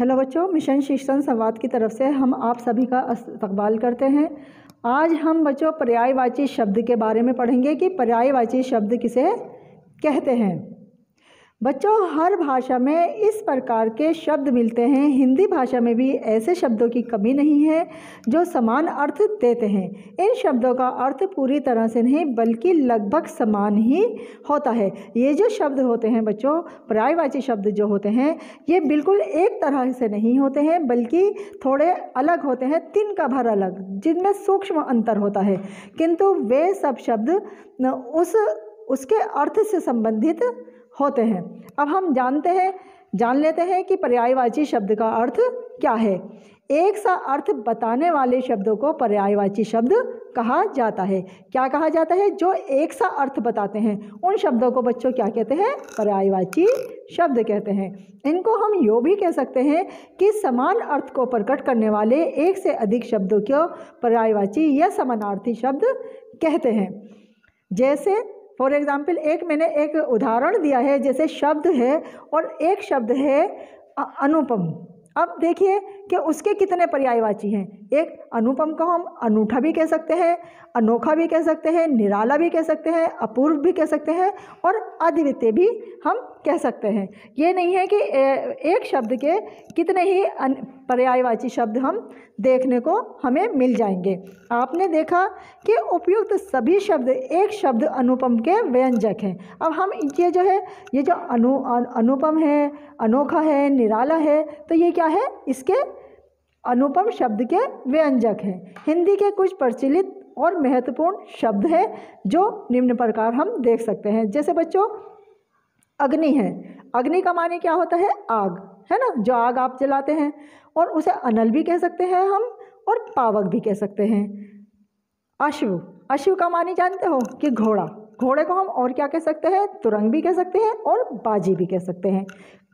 hello बच्चों mission शिक्षण संवाद की तरफ से हम आप सभी का इस्तकबाल करते हैं आज हम बच्चों पर्यायवाची शब्द के बारे में पढ़ेंगे कि पर्यायवाची शब्द किसे कहते हैं बच्चों हर भाषा में इस प्रकार के शब्द मिलते हैं हिंदी भाषा में भी ऐसे शब्दों की कमी नहीं है जो समान अर्थ देते हैं इन शब्दों का अर्थ पूरी तरह से नहीं बल्कि लगभग समान ही होता है ये जो शब्द होते हैं बच्चों पर्यायवाची शब्द जो होते हैं ये बिल्कुल एक तरह से नहीं होते हैं बल्कि थोड़े अलग होते हैं तीन का भर अलग जिनमें सूक्ष्म अंतर होता है किंतु वे सब शब्द उस उसके अर्थ से संबंधित होते हैं अब हम जानते हैं जान लेते हैं कि पर्यायवाची शब्द का अर्थ क्या है एक सा अर्थ बताने वाले शब्दों को पर्यायवाची शब्द कहा जाता है क्या कहा जाता है जो एक सा अर्थ बताते हैं उन शब्दों को बच्चों क्या कहते हैं पर्यायवाची शब्द कहते हैं इनको हम यो भी कह सकते हैं कि समान अर्थ को प्रकट करने वाले एक से अधिक शब्दों को पर्यायवाची या समानार्थी शब्द कहते हैं जैसे फॉर एग्ज़ाम्पल एक मैंने एक उदाहरण दिया है जैसे शब्द है और एक शब्द है अनुपम अब देखिए कि उसके कितने पर्यायवाची हैं एक अनुपम को हम अनूठा भी कह सकते हैं अनोखा भी कह सकते हैं निराला भी कह सकते हैं अपूर्व भी कह सकते हैं और अद्वितीय भी हम कह सकते हैं ये नहीं है कि एक शब्द के कितने ही पर्यायवाची शब्द हम देखने को हमें मिल जाएंगे आपने देखा कि उपयुक्त सभी शब्द एक शब्द अनुपम के व्यंजक हैं अब हम ये जो है ये जो अनु अनुपम है अनोखा है निराला है तो ये क्या है इसके अनुपम शब्द के व्यंजक हैं हिंदी के कुछ प्रचलित और महत्वपूर्ण शब्द हैं जो निम्न प्रकार हम देख सकते हैं जैसे बच्चों अग्नि है अग्नि का माने क्या होता है आग है ना जो आग आप जलाते हैं और उसे अनल भी कह सकते हैं हम और पावक भी कह सकते हैं अश्व अश्व का माने जानते हो कि घोड़ा घोड़े को हम और क्या कह सकते हैं तुरंग भी कह सकते हैं और बाजी भी कह सकते हैं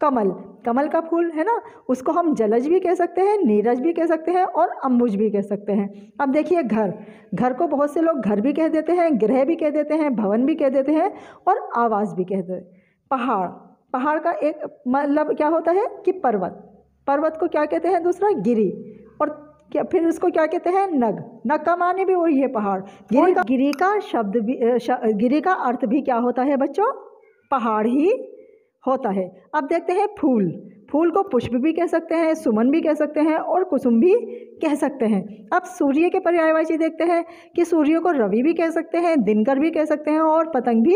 कमल कमल का फूल है ना उसको हम जलज भी कह सकते हैं नीरज भी कह सकते हैं और अम्बुज भी कह सकते हैं अब देखिए घर घर को बहुत से लोग घर भी कह देते हैं गृह भी कह देते हैं भवन भी कह देते हैं और आवाज़ भी कह देते पहाड़ पहाड़ का एक मतलब क्या होता है कि पर्वत पर्वत को क्या कहते हैं दूसरा गिरी और क्या फिर उसको क्या कहते हैं नग नग का माने भी वही है पहाड़ गिरी का गिरी का शब्द भी गिरी का अर्थ भी क्या होता है बच्चों पहाड़ ही होता है अब देखते हैं फूल फूल को पुष्प भी कह सकते हैं सुमन भी कह सकते हैं और कुसुम भी कह सकते हैं अब सूर्य के पर्यायवाची देखते हैं कि सूर्य को रवि भी कह सकते हैं दिनकर भी कह सकते हैं और पतंग भी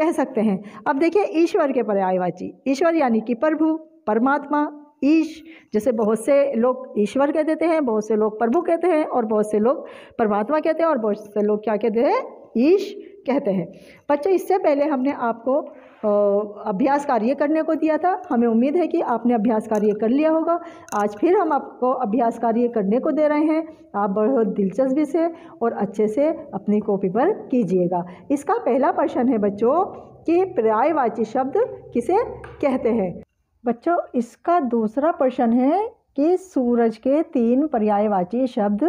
कह सकते हैं अब देखिए ईश्वर के पर्यायवाची ईश्वर यानी कि प्रभु परमात्मा ईश जैसे बहुत से लोग ईश्वर कह देते हैं बहुत से लोग प्रभु कहते हैं और बहुत से लोग परमात्मा कहते हैं और बहुत से लोग क्या कहते हैं ईश कहते हैं बच्चे इससे पहले हमने आपको अभ्यास कार्य करने को दिया था हमें उम्मीद है कि आपने अभ्यास कार्य कर लिया होगा आज फिर हम आपको अभ्यास कार्य करने को दे रहे हैं आप बहुत दिलचस्पी से और अच्छे से अपनी कॉपी पर कीजिएगा इसका पहला प्रश्न है बच्चों कि पर्यायवाची शब्द किसे कहते हैं बच्चों इसका दूसरा प्रश्न है कि सूरज के तीन पर्यायवाची शब्द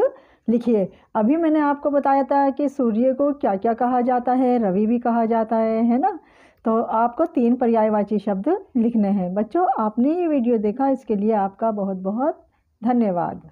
लिखिए अभी मैंने आपको बताया था कि सूर्य को क्या क्या कहा जाता है रवि भी कहा जाता है है ना तो आपको तीन पर्यायवाची शब्द लिखने हैं बच्चों आपने ये वीडियो देखा इसके लिए आपका बहुत बहुत धन्यवाद